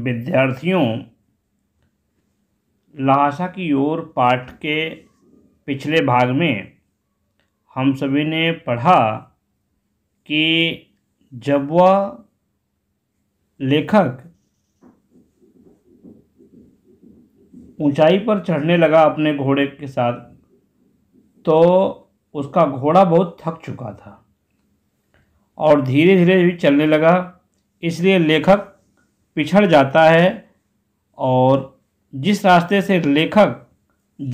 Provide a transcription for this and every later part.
विद्यार्थियों लहासा की ओर पाठ के पिछले भाग में हम सभी ने पढ़ा कि जब वह लेखक ऊंचाई पर चढ़ने लगा अपने घोड़े के साथ तो उसका घोड़ा बहुत थक चुका था और धीरे धीरे भी चलने लगा इसलिए लेखक पिछड़ जाता है और जिस रास्ते से लेखक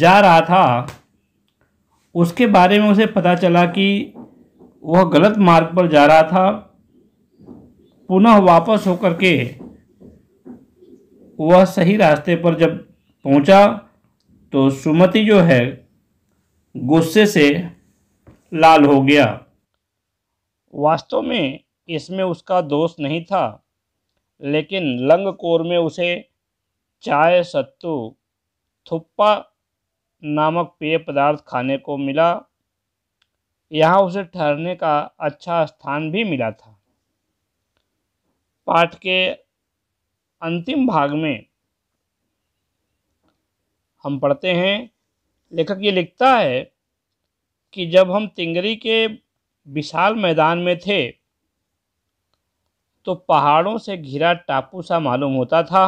जा रहा था उसके बारे में उसे पता चला कि वह गलत मार्ग पर जा रहा था पुनः वापस होकर के वह सही रास्ते पर जब पहुंचा तो सुमति जो है गुस्से से लाल हो गया वास्तव में इसमें उसका दोष नहीं था लेकिन लंग कोर में उसे चाय सत्तू थुप्पा नामक पेय पदार्थ खाने को मिला यहाँ उसे ठहरने का अच्छा स्थान भी मिला था पाठ के अंतिम भाग में हम पढ़ते हैं लेखक ये लिखता है कि जब हम तिंगरी के विशाल मैदान में थे तो पहाड़ों से घिरा टापू सा मालूम होता था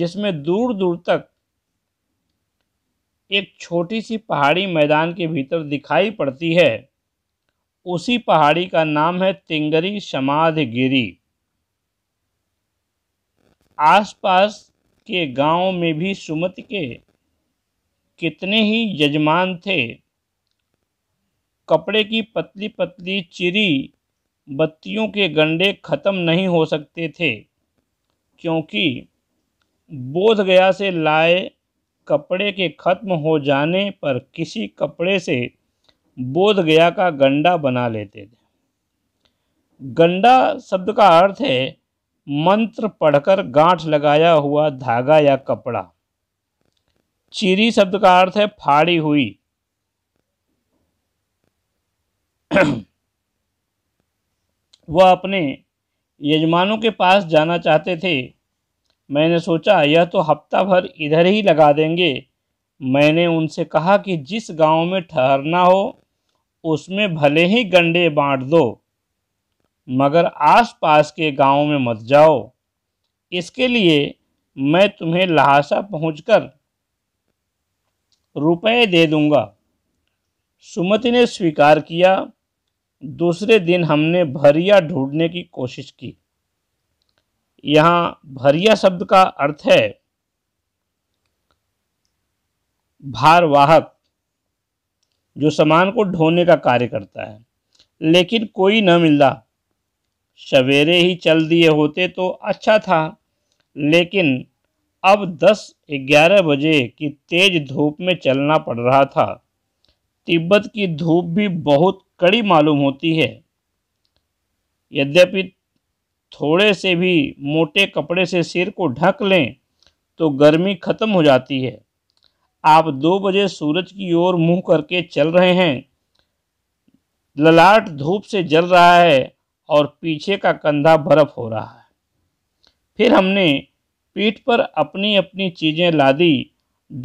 जिसमें दूर दूर तक एक छोटी सी पहाड़ी मैदान के भीतर दिखाई पड़ती है उसी पहाड़ी का नाम है तिंगरी गिरी आसपास के गांव में भी सुमति के कितने ही यजमान थे कपड़े की पतली पतली चिरी बत्तियों के गंडे ख़त्म नहीं हो सकते थे क्योंकि बोध गया से लाए कपड़े के ख़त्म हो जाने पर किसी कपड़े से बोध गया का गंडा बना लेते थे गंडा शब्द का अर्थ है मंत्र पढ़कर गांठ लगाया हुआ धागा या कपड़ा चीरी शब्द का अर्थ है फाड़ी हुई वह अपने यजमानों के पास जाना चाहते थे मैंने सोचा यह तो हफ्ता भर इधर ही लगा देंगे मैंने उनसे कहा कि जिस गांव में ठहरना हो उसमें भले ही गंडे बांट दो मगर आसपास के गांव में मत जाओ इसके लिए मैं तुम्हें लहासा पहुंचकर रुपए दे दूंगा सुमति ने स्वीकार किया दूसरे दिन हमने भरिया ढूंढने की कोशिश की यहाँ भरिया शब्द का अर्थ है भारवाहक जो सामान को ढोने का कार्य करता है लेकिन कोई न मिला सवेरे ही चल दिए होते तो अच्छा था लेकिन अब 10-11 बजे की तेज़ धूप में चलना पड़ रहा था तिब्बत की धूप भी बहुत कड़ी मालूम होती है यद्यपि थोड़े से भी मोटे कपड़े से सिर को ढक लें तो गर्मी ख़त्म हो जाती है आप दो बजे सूरज की ओर मुंह करके चल रहे हैं ललाट धूप से जल रहा है और पीछे का कंधा बर्फ हो रहा है फिर हमने पीठ पर अपनी अपनी चीज़ें लादी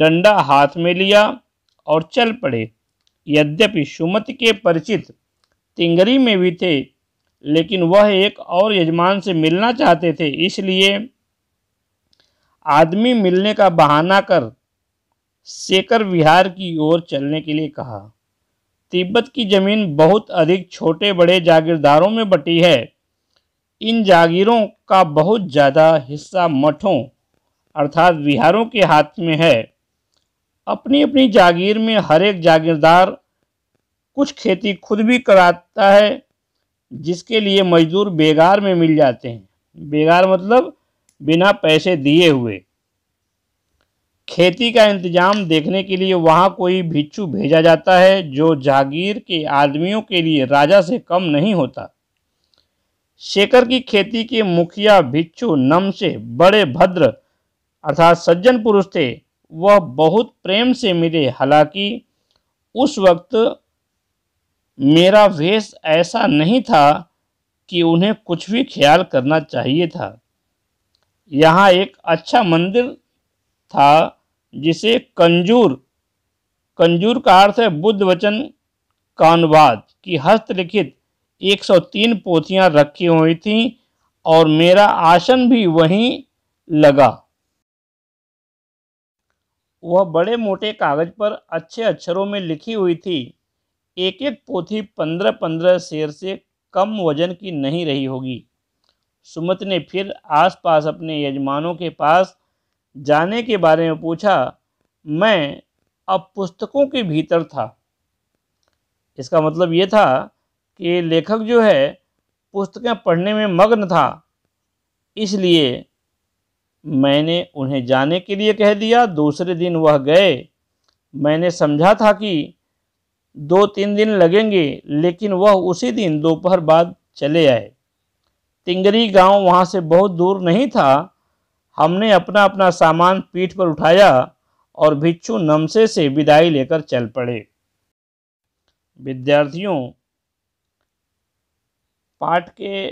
डंडा हाथ में लिया और चल पड़े यद्यपि सुमत के परिचित तिंगरी में भी थे लेकिन वह एक और यजमान से मिलना चाहते थे इसलिए आदमी मिलने का बहाना कर शेखर विहार की ओर चलने के लिए कहा तिब्बत की जमीन बहुत अधिक छोटे बड़े जागीरदारों में बटी है इन जागीरों का बहुत ज़्यादा हिस्सा मठों अर्थात विहारों के हाथ में है अपनी अपनी जागीर में हर एक जागीरदार कुछ खेती खुद भी कराता है जिसके लिए मजदूर बेगार में मिल जाते हैं बेगार मतलब बिना पैसे दिए हुए खेती का इंतजाम देखने के लिए वहां कोई भिक्षु भेजा जाता है जो जागीर के आदमियों के लिए राजा से कम नहीं होता शेखर की खेती के मुखिया भिक्षु नम से बड़े भद्र अर्थात सज्जन पुरुष थे वह बहुत प्रेम से मिले हालांकि उस वक्त मेरा वेश ऐसा नहीं था कि उन्हें कुछ भी ख्याल करना चाहिए था यहाँ एक अच्छा मंदिर था जिसे कंजूर कंजूर का अर्थ है बुद्ध वचन कानवाद की हस्तलिखित 103 पोथियां रखी हुई थीं और मेरा आसन भी वहीं लगा वह बड़े मोटे कागज पर अच्छे अक्षरों में लिखी हुई थी एक एक पोथी पंद्रह पंद्रह शेर से कम वजन की नहीं रही होगी सुमत ने फिर आसपास अपने यजमानों के पास जाने के बारे में पूछा मैं अब पुस्तकों के भीतर था इसका मतलब ये था कि लेखक जो है पुस्तकें पढ़ने में मग्न था इसलिए मैंने उन्हें जाने के लिए कह दिया दूसरे दिन वह गए मैंने समझा था कि दो तीन दिन लगेंगे लेकिन वह उसी दिन दोपहर बाद चले आए तिंगरी गांव वहां से बहुत दूर नहीं था हमने अपना अपना सामान पीठ पर उठाया और भिक्षु नमसे से विदाई लेकर चल पड़े विद्यार्थियों पाठ के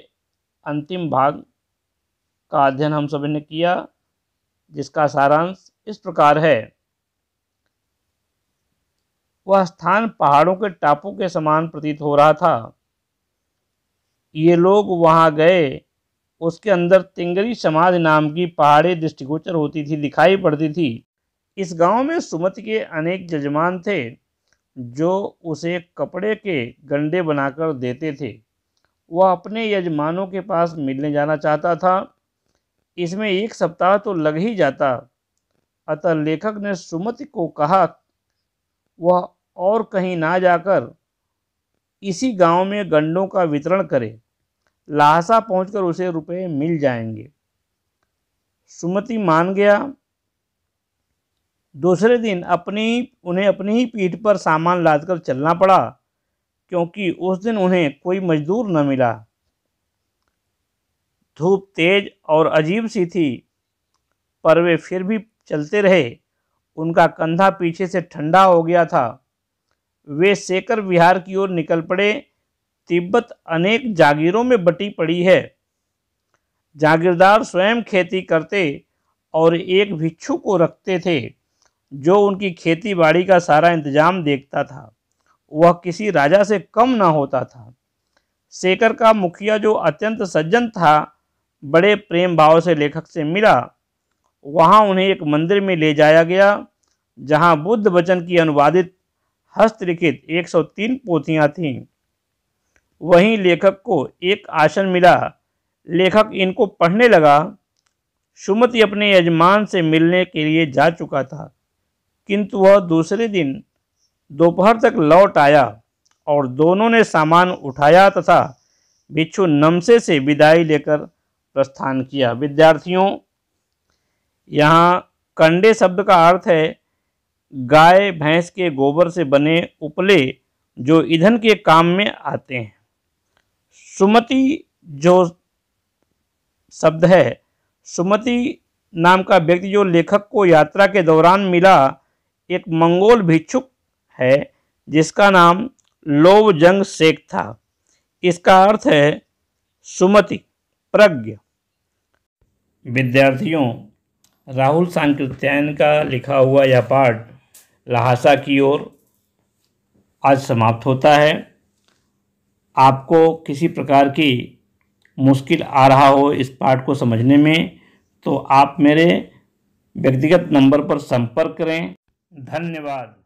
अंतिम भाग का अध्ययन हम सभी ने किया जिसका सारांश इस प्रकार है वह स्थान पहाड़ों के टापू के समान प्रतीत हो रहा था ये लोग वहाँ गए उसके अंदर तिंगरी समाधि नाम की पहाड़ी दृष्टिगोचर होती थी दिखाई पड़ती थी इस गांव में सुमति के अनेक जजमान थे जो उसे कपड़े के गंडे बनाकर देते थे वह अपने यजमानों के पास मिलने जाना चाहता था इसमें एक सप्ताह तो लग ही जाता अतः लेखक ने सुमति को कहा वह और कहीं ना जाकर इसी गांव में गंडों का वितरण करे लाहसा पहुंचकर उसे रुपए मिल जाएंगे सुमति मान गया दूसरे दिन अपनी उन्हें अपनी ही पीठ पर सामान लादकर चलना पड़ा क्योंकि उस दिन उन्हें कोई मजदूर न मिला धूप तेज और अजीब सी थी पर वे फिर भी चलते रहे उनका कंधा पीछे से ठंडा हो गया था वे सेकर विहार की ओर निकल पड़े तिब्बत अनेक जागीरों में बटी पड़ी है जागीरदार स्वयं खेती करते और एक भिक्षु को रखते थे जो उनकी खेती बाड़ी का सारा इंतजाम देखता था वह किसी राजा से कम ना होता था शेखर का मुखिया जो अत्यंत सज्जन था बड़े प्रेम भाव से लेखक से मिला वहाँ उन्हें एक मंदिर में ले जाया गया जहाँ बुद्ध वचन की अनुवादित हस्तलिखित 103 पोथियाँ थीं वहीं लेखक को एक आसन मिला लेखक इनको पढ़ने लगा सुमति अपने यजमान से मिलने के लिए जा चुका था किंतु वह दूसरे दिन दोपहर तक लौट आया और दोनों ने सामान उठाया तथा बिच्छू नमसे से विदाई लेकर प्रस्थान किया विद्यार्थियों यहाँ कंडे शब्द का अर्थ है गाय भैंस के गोबर से बने उपले जो ईंधन के काम में आते हैं सुमति जो शब्द है सुमति नाम का व्यक्ति जो लेखक को यात्रा के दौरान मिला एक मंगोल भिक्षुक है जिसका नाम लोवजंग शेख था इसका अर्थ है सुमति प्रज्ञ विद्यार्थियों राहुल सांकृत्यायन का लिखा हुआ यह पाठ लहासा की ओर आज समाप्त होता है आपको किसी प्रकार की मुश्किल आ रहा हो इस पार्ट को समझने में तो आप मेरे व्यक्तिगत नंबर पर संपर्क करें धन्यवाद